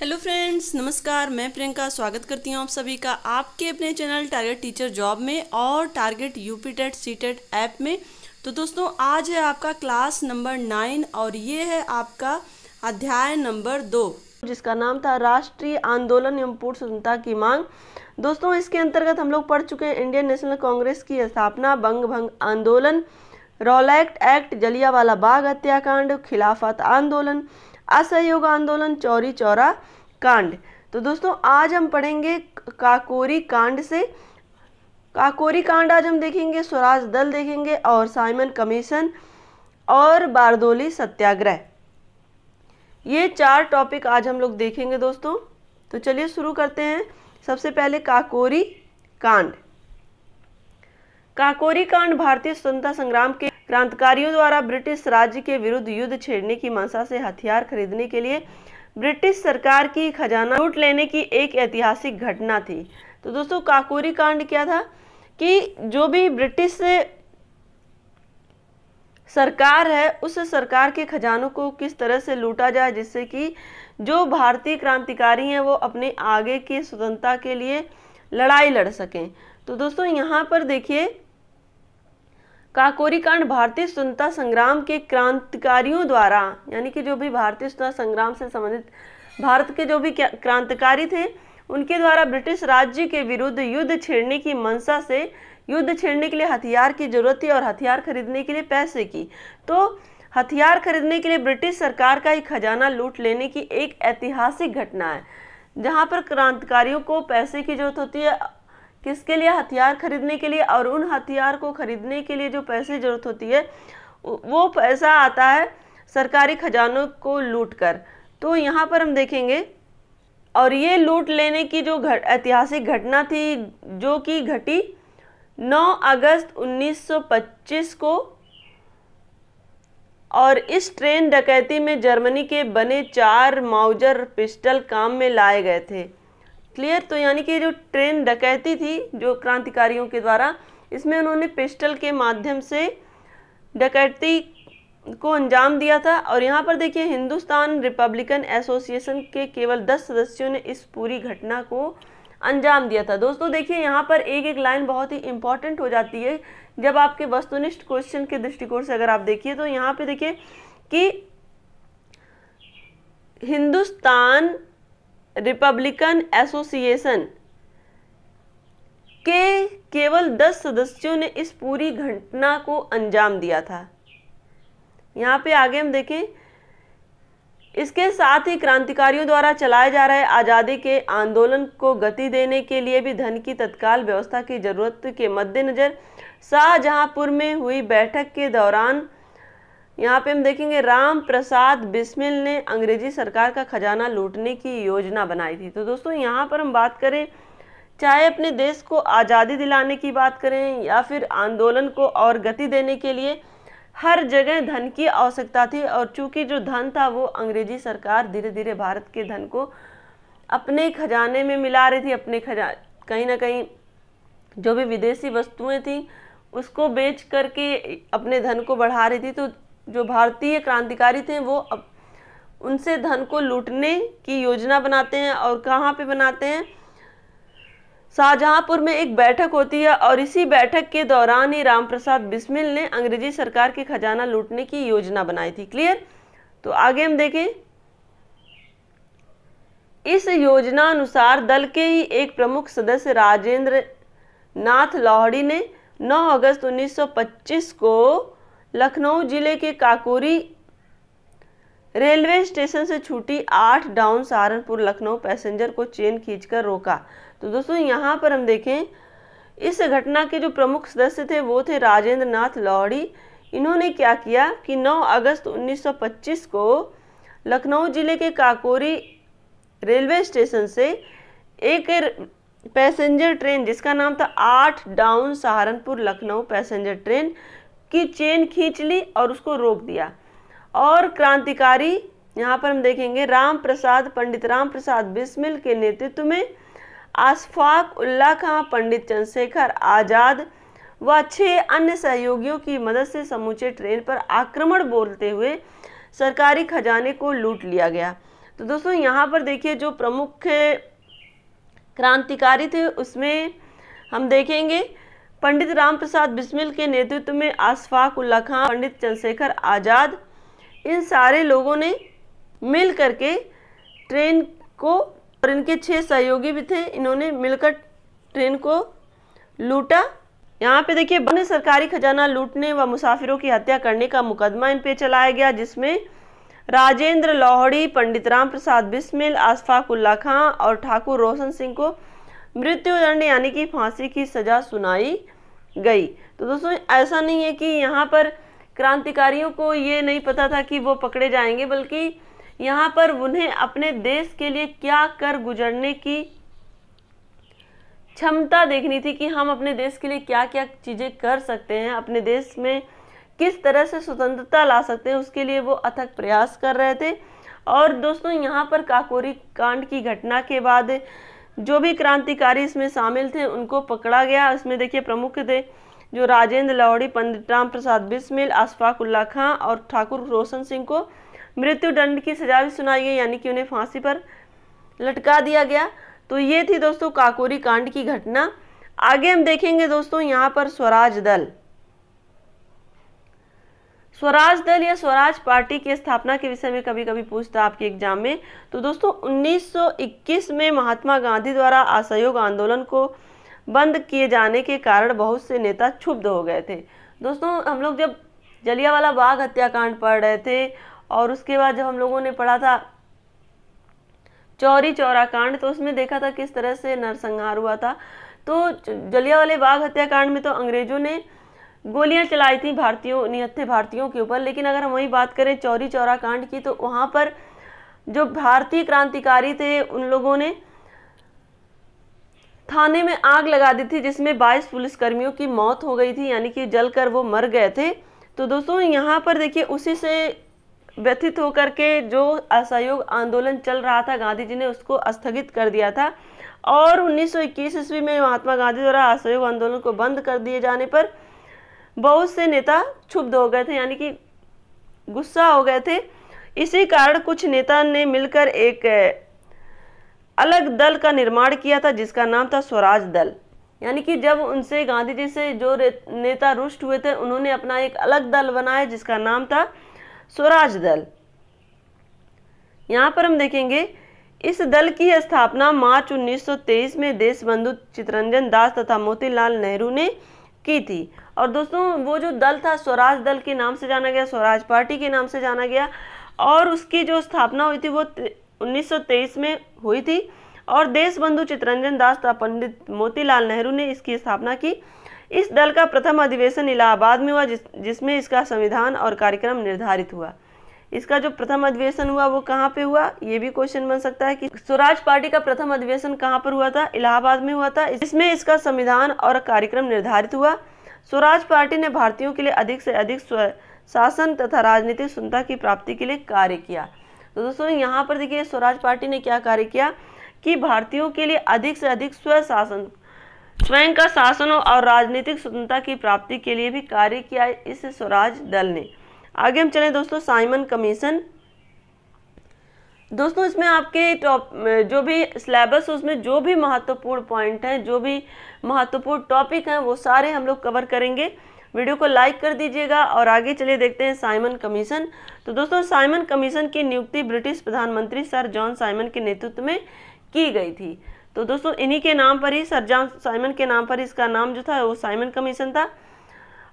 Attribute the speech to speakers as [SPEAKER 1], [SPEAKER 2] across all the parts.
[SPEAKER 1] hello friends नमस्कार मैं प्रियंका स्वागत करती हूँ आप सभी का आपके अपने चैनल टारगेट टीचर जॉब में और target UP TET C TET app में तो दोस्तों आज है आपका क्लास नंबर नाइन और ये है आपका अध्याय नंबर दो जिसका नाम था राष्ट्रीय आंदोलन एवं पूर्ण स्वतंत्रता की मांग दोस्तों इसके अंतर्गत हम लोग पढ़ चुके हैं इंडियन नेशनल कांग्रेस की स्थापना बंग भंग आंदोलन रॉलैक्ट एक्ट जलियावाला बाग हत्याकांड खिलाफत आंदोलन असहयोग आंदोलन चौरी चौरा कांड तो दोस्तों आज हम पढ़ेंगे काकोरी कांड से काकोरी कांड आज हम देखेंगे स्वराज दल देखेंगे और साइमन कमीशन और बारदोली सत्याग्रह ये चार टॉपिक आज हम लोग देखेंगे दोस्तों तो चलिए शुरू करते हैं सबसे पहले काकोरी कांड काकोरी कांड भारतीय स्वतंत्रता संग्राम के क्रांतिकारियों द्वारा ब्रिटिश राज्य के विरुद्ध युद्ध छेड़ने की मंशा से हथियार खरीदने के लिए ब्रिटिश सरकार की खजाना लूट लेने की एक ऐतिहासिक घटना थी तो दोस्तों काकोरी कांड क्या था कि जो भी ब्रिटिश सरकार है उस सरकार के खजानों को किस तरह से लूटा जाए जिससे कि जो भारतीय क्रांतिकारी हैं वो अपने आगे के स्वतंत्रता के लिए लड़ाई लड़ सकें तो दोस्तों यहाँ पर देखिए काकोरी कांड भारतीय स्वतंत्रता संग्राम के क्रांतिकारियों द्वारा यानी कि जो भी भारतीय स्वतंत्रता संग्राम से संबंधित भारत के जो भी क्रांतिकारी थे उनके द्वारा ब्रिटिश राज्य के विरुद्ध युद्ध छेड़ने की मंशा से युद्ध छेड़ने के लिए हथियार की जरूरत थी और हथियार खरीदने के लिए पैसे की तो हथियार खरीदने के लिए ब्रिटिश सरकार का ही खजाना लूट लेने की एक ऐतिहासिक घटना है जहाँ पर क्रांतिकारियों को पैसे की जरूरत होती है किसके लिए हथियार खरीदने के लिए और उन हथियार को खरीदने के लिए जो पैसे ज़रूरत होती है वो पैसा आता है सरकारी खजानों को लूट कर तो यहाँ पर हम देखेंगे और ये लूट लेने की जो घट ऐतिहासिक घटना थी जो कि घटी 9 अगस्त 1925 को और इस ट्रेन डकैती में जर्मनी के बने चार माउजर पिस्टल काम में लाए गए थे क्लियर तो यानी कि जो ट्रेन डकैती थी जो क्रांतिकारियों के द्वारा इसमें उन्होंने पिस्टल के माध्यम से डकैती को अंजाम दिया था और यहाँ पर देखिए हिंदुस्तान रिपब्लिकन एसोसिएशन के केवल दस सदस्यों ने इस पूरी घटना को अंजाम दिया था दोस्तों देखिए यहाँ पर एक एक लाइन बहुत ही इंपॉर्टेंट हो जाती है जब आपके वस्तुनिष्ठ क्वेश्चन के दृष्टिकोण से अगर आप देखिए तो यहाँ पे देखिए कि हिंदुस्तान रिपब्लिकन एसोसिएशन के केवल दस सदस्यों ने इस पूरी घटना को अंजाम दिया था यहाँ पे आगे हम देखें इसके साथ ही क्रांतिकारियों द्वारा चलाए जा रहे आज़ादी के आंदोलन को गति देने के लिए भी धन की तत्काल व्यवस्था की जरूरत के मद्देनज़र शाहजहांपुर में हुई बैठक के दौरान यहाँ पे हम देखेंगे राम प्रसाद बिस्मिल ने अंग्रेजी सरकार का खजाना लूटने की योजना बनाई थी तो दोस्तों यहाँ पर हम बात करें चाहे अपने देश को आज़ादी दिलाने की बात करें या फिर आंदोलन को और गति देने के लिए हर जगह धन की आवश्यकता थी और चूंकि जो धन था वो अंग्रेजी सरकार धीरे धीरे भारत के धन को अपने खजाने में मिला रही थी अपने खजा कहीं ना कहीं जो भी विदेशी वस्तुएं थी उसको बेच करके अपने धन को बढ़ा रही थी तो जो भारतीय क्रांतिकारी थे वो अब उनसे धन को लूटने की योजना बनाते हैं और कहाँ पे बनाते हैं शाहजहाँपुर में एक बैठक होती है और इसी बैठक के दौरान ही रामप्रसाद बिस्मिल ने अंग्रेजी सरकार के खजाना लूटने की योजना बनाई थी क्लियर तो आगे हम देखें इस योजना अनुसार दल के ही एक प्रमुख सदस्य राजेंद्र नाथ लोहड़ी ने 9 अगस्त 1925 को लखनऊ जिले के काकोरी रेलवे स्टेशन से छूटी आठ डाउन सहारनपुर लखनऊ पैसेंजर को चेन खींचकर रोका तो दोस्तों यहाँ पर हम देखें इस घटना के जो प्रमुख सदस्य थे वो थे राजेंद्र नाथ लौड़ी इन्होंने क्या किया कि 9 अगस्त 1925 को लखनऊ जिले के काकोरी रेलवे स्टेशन से एक पैसेंजर ट्रेन जिसका नाम था आठ down Saharanpur Lucknow passenger train की चेन खींच ली और उसको रोक दिया और क्रांतिकारी यहाँ पर हम देखेंगे राम प्रसाद पंडित राम प्रसाद बिस्मिल के नेतृत्व में आसफाक उल्ला खां पंडित चंद्रशेखर आज़ाद व छः अन्य सहयोगियों की मदद से समूचे ट्रेन पर आक्रमण बोलते हुए सरकारी खजाने को लूट लिया गया तो दोस्तों यहाँ पर देखिए जो प्रमुख क्रांतिकारी थे उसमें हम देखेंगे पंडित राम प्रसाद बिस्मिल के नेतृत्व में आसफाक उल्ला खां पंडित चंद्रशेखर आज़ाद इन सारे लोगों ने मिल करके ट्रेन को और इनके छह सहयोगी भी थे इन्होंने मिलकर ट्रेन को लूटा यहाँ पे देखिए बने सरकारी खजाना लूटने व मुसाफिरों की हत्या करने का मुकदमा इन पे चलाया गया जिसमें राजेंद्र लोहड़ी पंडित राम प्रसाद बिस्मिल आसफाक उल्ला खां और ठाकुर रोशन सिंह को मृत्युदंड यानी कि फांसी की सजा सुनाई गई तो दोस्तों ऐसा नहीं है कि यहाँ पर क्रांतिकारियों को ये नहीं पता था कि वो पकड़े जाएंगे बल्कि यहाँ पर उन्हें अपने देश के लिए क्या कर गुजरने की क्षमता देखनी थी कि हम अपने देश के लिए क्या क्या चीज़ें कर सकते हैं अपने देश में किस तरह से स्वतंत्रता ला सकते हैं उसके लिए वो अथक प्रयास कर रहे थे और दोस्तों यहाँ पर काकोरी कांड की घटना के बाद जो भी क्रांतिकारी इसमें शामिल थे उनको पकड़ा गया इसमें देखिए प्रमुख थे जो राजेंद्र लाहौड़ी पंडित राम प्रसाद बिस्मिल आशफाक उल्ला खां और ठाकुर रोशन सिंह को मृत्यु दंड की सजा भी सुनाई गई यानी कि उन्हें फांसी पर लटका दिया गया तो ये थी दोस्तों काकोरी कांड की घटना आगे हम देखेंगे दोस्तों यहाँ पर स्वराज दल स्वराज दल या स्वराज पार्टी की स्थापना के विषय में कभी कभी पूछता आपके एग्जाम में तो दोस्तों 1921 में महात्मा गांधी द्वारा असहयोग आंदोलन को बंद किए जाने के कारण बहुत से नेता क्षुब्ध हो गए थे दोस्तों हम लोग जब जलियावाला बाग हत्याकांड पढ़ रहे थे और उसके बाद जब हम लोगों ने पढ़ा था चौरी चौरा कांड तो उसमें देखा था किस तरह से नरसंहार हुआ था तो जलियावाले बाग हत्याकांड में तो अंग्रेजों ने गोलियां चलाई थी भारतीयों निहत्थे भारतीयों के ऊपर लेकिन अगर हम वही बात करें चौरी चौरा कांड की तो वहाँ पर जो भारतीय क्रांतिकारी थे उन लोगों ने थाने में आग लगा दी थी जिसमें 22 पुलिसकर्मियों की मौत हो गई थी यानी कि जलकर वो मर गए थे तो दोस्तों यहाँ पर देखिए उसी से व्यथित होकर के जो असहयोग आंदोलन चल रहा था गांधी जी ने उसको स्थगित कर दिया था और 1921 ईस्वी में महात्मा गांधी द्वारा असहयोग आंदोलन को बंद कर दिए जाने पर बहुत से नेता क्षुब्ध हो गए थे यानी कि गुस्सा हो गए थे इसी कारण कुछ नेता ने मिलकर एक अलग दल का निर्माण किया था जिसका नाम था स्वराज दल यानी कि जब उनसे गांधी जी से जो नेता रुष्ट हुए थे उन्होंने अपना एक अलग दल बनाया जिसका नाम था स्वराज दल यहाँ पर हम देखेंगे इस दल की स्थापना मार्च 1923 में देशबंधु चितरंजन दास तथा मोतीलाल नेहरू ने की थी और दोस्तों वो जो दल था स्वराज दल के नाम से जाना गया स्वराज पार्टी के नाम से जाना गया और उसकी जो स्थापना हुई थी वो 1923 में हुई थी और देश बंधु चितरंजन दास तथा पंडित मोतीलाल नेहरू ने इसकी स्थापना की इस दल का प्रथम अधिवेशन इलाहाबाद में हुआ जिस जिसमें इसका संविधान और कार्यक्रम निर्धारित हुआ इसका जो प्रथम अधिवेशन हुआ वो कहाँ पे हुआ ये भी क्वेश्चन बन सकता है कि स्वराज पार्टी का प्रथम अधिवेशन कहाँ पर हुआ था इलाहाबाद में हुआ था इसमें इसका संविधान और कार्यक्रम निर्धारित हुआ स्वराज पार्टी ने भारतीयों के लिए अधिक से अधिक शासन तथा राजनीतिक सुनता की प्राप्ति के लिए कार्य किया तो दोस्तों यहाँ पर देखिए स्वराज पार्टी ने क्या कार्य किया कि भारतीयों के लिए अधिक से अधिक स्वशासन स्वयं का शासन और राजनीतिक स्वतंत्रता की प्राप्ति के लिए भी कार्य किया इस स्वराज दल ने आगे हम चलें दोस्तों साइमन कमीशन दोस्तों इसमें आपके टॉप जो भी सिलेबस उसमें जो भी महत्वपूर्ण पॉइंट हैं जो भी महत्वपूर्ण टॉपिक हैं वो सारे हम लोग कवर करेंगे वीडियो को लाइक कर दीजिएगा और आगे चलिए देखते हैं साइमन कमीशन तो दोस्तों साइमन कमीशन की नियुक्ति ब्रिटिश प्रधानमंत्री सर जॉन साइमन के नेतृत्व में की गई थी तो दोस्तों इन्हीं के नाम पर ही सर जॉन साइमन के नाम पर इसका नाम जो था वो साइमन कमीशन था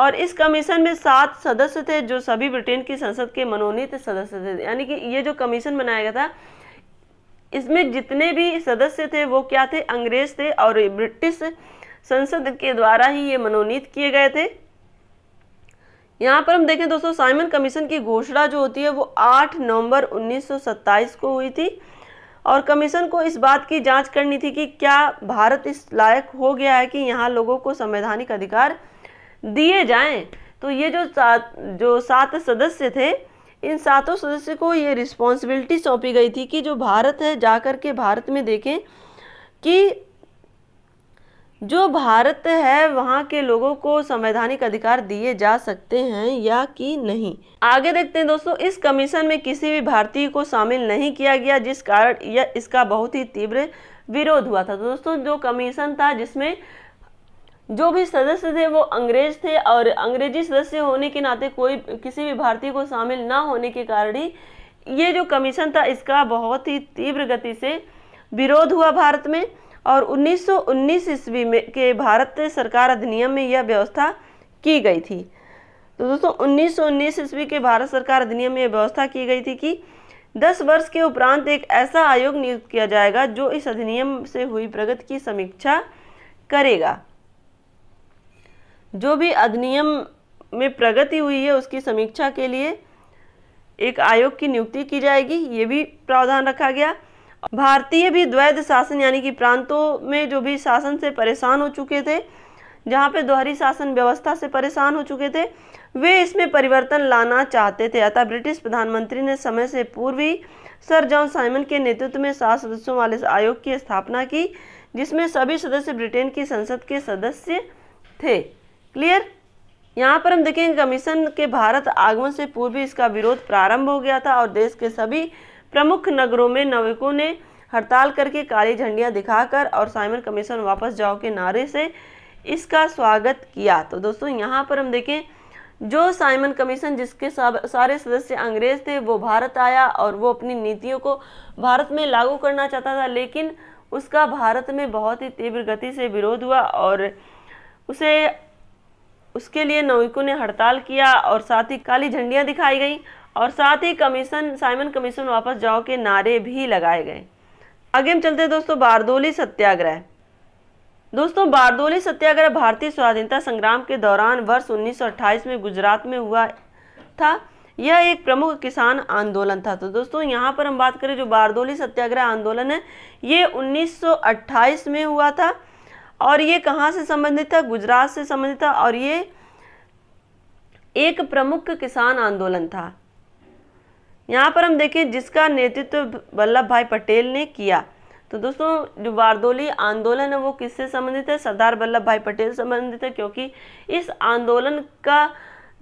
[SPEAKER 1] और इस कमीशन में सात सदस्य थे जो सभी ब्रिटेन की संसद के मनोनीत सदस्य थे यानी कि ये जो कमीशन बनाया गया था इसमें जितने भी सदस्य थे वो क्या थे अंग्रेज थे और ब्रिटिश संसद के द्वारा ही ये मनोनीत किए गए थे यहाँ पर हम देखें दोस्तों साइमन कमीशन की घोषणा जो होती है वो 8 नवंबर 1927 को हुई थी और कमीशन को इस बात की जांच करनी थी कि क्या भारत इस लायक हो गया है कि यहाँ लोगों को संवैधानिक अधिकार दिए जाएं तो ये जो सात जो सात सदस्य थे इन सातों सदस्य को ये रिस्पॉन्सिबिलिटी सौंपी गई थी कि जो भारत है जा कर के भारत में देखें कि जो भारत है वहाँ के लोगों को संवैधानिक अधिकार दिए जा सकते हैं या कि नहीं आगे देखते हैं दोस्तों इस कमीशन में किसी भी भारतीय को शामिल नहीं किया गया जिस कारण यह इसका बहुत ही तीव्र विरोध हुआ था तो दोस्तों जो कमीशन था जिसमें जो भी सदस्य थे वो अंग्रेज थे और अंग्रेजी सदस्य होने के नाते कोई किसी भी भारतीय को शामिल ना होने के कारण ही ये जो कमीशन था इसका बहुत ही तीव्र गति से विरोध हुआ भारत में और 1919 ईस्वी में के भारत सरकार अधिनियम में यह व्यवस्था की गई थी तो दोस्तों 1919 ईस्वी के भारत सरकार अधिनियम में यह व्यवस्था की गई थी कि 10 वर्ष के उपरांत एक ऐसा आयोग नियुक्त किया जाएगा जो इस अधिनियम से हुई प्रगति की समीक्षा करेगा जो भी अधिनियम में प्रगति हुई है उसकी समीक्षा के लिए एक आयोग की नियुक्ति की जाएगी ये भी प्रावधान रखा गया भारतीय भी द्वैध शासन यानी कि प्रांतों में जो भी शासन से परेशान हो चुके थे जहाँ पे दोहरी शासन व्यवस्था से परेशान हो चुके थे वे इसमें परिवर्तन लाना चाहते थे अतः ब्रिटिश प्रधानमंत्री ने समय से पूर्व ही सर जॉन साइमन के नेतृत्व में सात सदस्यों वाले आयोग की स्थापना की जिसमें सभी सदस्य ब्रिटेन की संसद के सदस्य थे क्लियर यहाँ पर हम देखेंगे कमीशन के भारत आगमन से पूर्व इसका विरोध प्रारंभ हो गया था और देश के सभी प्रमुख नगरों में नाविकों ने हड़ताल करके काली झंडियाँ दिखाकर और साइमन कमीशन वापस जाओ के नारे से इसका स्वागत किया तो दोस्तों यहाँ पर हम देखें जो साइमन कमीशन जिसके सारे सदस्य अंग्रेज थे वो भारत आया और वो अपनी नीतियों को भारत में लागू करना चाहता था लेकिन उसका भारत में बहुत ही तीव्र गति से विरोध हुआ और उसे उसके लिए नौको ने हड़ताल किया और साथ ही काली झंडियाँ दिखाई गई और साथ ही कमीशन साइमन कमीशन वापस जाओ के नारे भी लगाए गए आगे हम चलते हैं दोस्तों बारदोली सत्याग्रह दोस्तों बारदोली सत्याग्रह भारतीय स्वाधीनता संग्राम के दौरान वर्ष 1928 में गुजरात में हुआ था यह एक प्रमुख किसान आंदोलन था तो दोस्तों यहाँ पर हम बात करें जो बारदोली सत्याग्रह आंदोलन है ये 1928 में हुआ था और ये कहाँ से संबंधित था गुजरात से संबंधित था और ये एक प्रमुख किसान आंदोलन था यहाँ पर हम देखें जिसका नेतृत्व वल्लभ भाई पटेल ने किया तो दोस्तों जो बारदोली आंदोलन है वो किससे संबंधित है सरदार वल्लभ भाई पटेल से संबंधित है क्योंकि इस आंदोलन का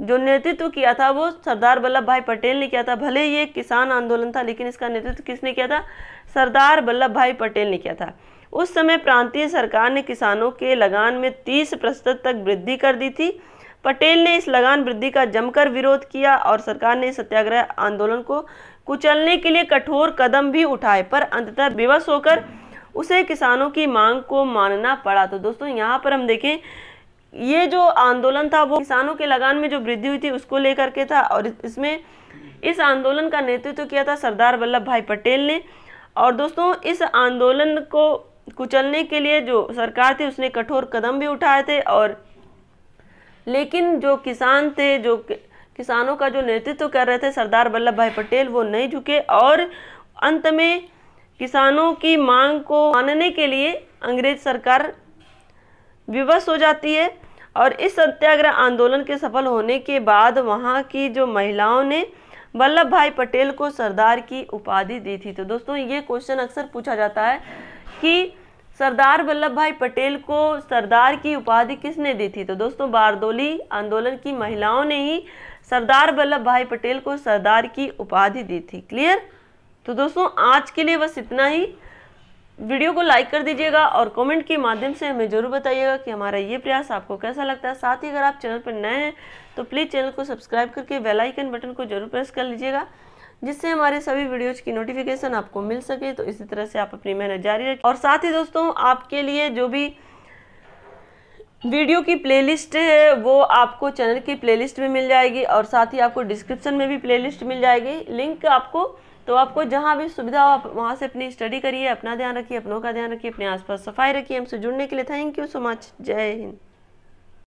[SPEAKER 1] जो नेतृत्व किया था वो सरदार वल्लभ भाई पटेल ने किया था भले ये किसान आंदोलन था लेकिन इसका नेतृत्व किसने किया था सरदार वल्लभ भाई पटेल ने किया था उस समय प्रांतीय सरकार ने किसानों के लगान में 30 प्रतिशत तक वृद्धि कर दी थी पटेल ने इस लगान वृद्धि का जमकर विरोध किया और सरकार ने सत्याग्रह आंदोलन को कुचलने के लिए कठोर कदम भी उठाए पर अंततः विवश होकर उसे किसानों की मांग को मानना पड़ा तो दोस्तों यहाँ पर हम देखें ये जो आंदोलन था वो किसानों के लगान में जो वृद्धि हुई थी उसको लेकर के था और इसमें इस आंदोलन का नेतृत्व किया था सरदार वल्लभ भाई पटेल ने और दोस्तों इस आंदोलन को कुचलने के लिए जो सरकार थी उसने कठोर कदम भी उठाए थे और लेकिन जो किसान थे जो किसानों का जो नेतृत्व कर रहे थे सरदार वल्लभ भाई पटेल वो नहीं झुके और अंत में किसानों की मांग को मानने के लिए अंग्रेज सरकार विवश हो जाती है और इस सत्याग्रह आंदोलन के सफल होने के बाद वहाँ की जो महिलाओं ने वल्लभ भाई पटेल को सरदार की उपाधि दी थी तो दोस्तों ये क्वेश्चन अक्सर पूछा जाता है कि सरदार वल्लभ भाई पटेल को सरदार की उपाधि किसने दी थी तो दोस्तों बारदोली आंदोलन की महिलाओं ने ही सरदार वल्लभ भाई पटेल को सरदार की उपाधि दी थी क्लियर तो दोस्तों आज के लिए बस इतना ही वीडियो को लाइक कर दीजिएगा और कमेंट के माध्यम से हमें ज़रूर बताइएगा कि हमारा ये प्रयास आपको कैसा लगता है साथ ही अगर आप चैनल पर नए हैं तो प्लीज़ चैनल को सब्सक्राइब करके बेल आइकन बटन को जरूर प्रेस कर लीजिएगा जिससे हमारे सभी वीडियोज की नोटिफिकेशन आपको मिल सके तो इसी तरह से आप अपनी मेहनत जारी रखें और साथ ही दोस्तों आपके लिए जो भी वीडियो की प्लेलिस्ट है वो आपको चैनल की प्लेलिस्ट में मिल जाएगी और साथ ही आपको डिस्क्रिप्शन में भी प्लेलिस्ट मिल जाएगी लिंक आपको तो आपको जहाँ भी सुविधा हो आप वहाँ से अपनी स्टडी करिए अपना ध्यान रखिए अपनों का ध्यान रखिए अपने आसपास सफाई रखिए हमसे जुड़ने के लिए थैंक यू सो मच जय हिंद